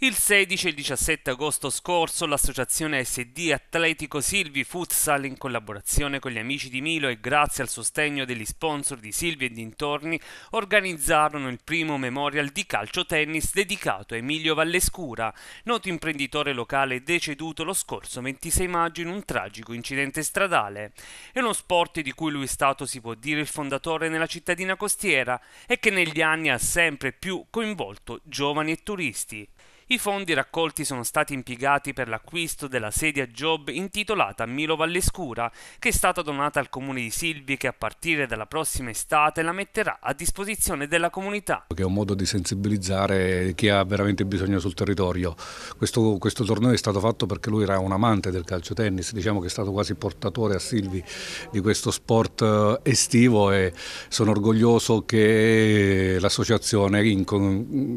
Il 16 e il 17 agosto scorso l'associazione SD Atletico Silvi Futsal in collaborazione con gli amici di Milo e grazie al sostegno degli sponsor di Silvi e dintorni organizzarono il primo memorial di calcio tennis dedicato a Emilio Vallescura, noto imprenditore locale deceduto lo scorso 26 maggio in un tragico incidente stradale. È uno sport di cui lui è stato si può dire il fondatore nella cittadina costiera e che negli anni ha sempre più coinvolto giovani e turisti. I fondi raccolti sono stati impiegati per l'acquisto della sedia Job intitolata Milo Vallescura, che è stata donata al comune di Silvi che a partire dalla prossima estate la metterà a disposizione della comunità. Che è un modo di sensibilizzare chi ha veramente bisogno sul territorio. Questo, questo torneo è stato fatto perché lui era un amante del calcio tennis, diciamo che è stato quasi portatore a Silvi di questo sport eh, estivo e sono orgoglioso che l'associazione,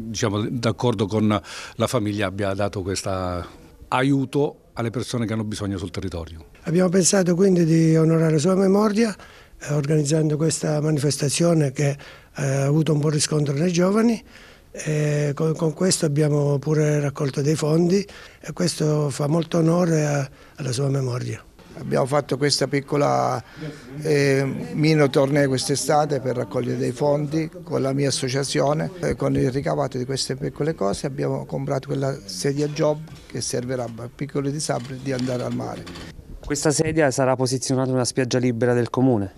diciamo, d'accordo con la la famiglia abbia dato questo aiuto alle persone che hanno bisogno sul territorio. Abbiamo pensato quindi di onorare la sua memoria eh, organizzando questa manifestazione che eh, ha avuto un buon riscontro nei giovani e con, con, questo abbiamo pure raccolto dei fondi e questo fa molto onore a, alla sua memoria. Abbiamo fatto questa piccola eh, mini torneo quest'estate per raccogliere dei fondi con la mia associazione. Eh, con il ricavato di queste piccole cose abbiamo comprato quella sedia job che servirà a piccoli disabili di andare al mare. Questa sedia sarà posizionata in una spiaggia libera del comune?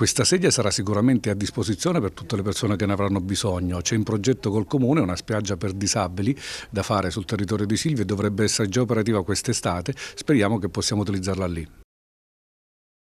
Questa sedia sarà sicuramente a disposizione per tutte le persone che ne avranno bisogno. C'è in progetto col Comune una spiaggia per disabili da fare sul territorio di Silvia e dovrebbe essere già operativa quest'estate. Speriamo che possiamo utilizzarla lì.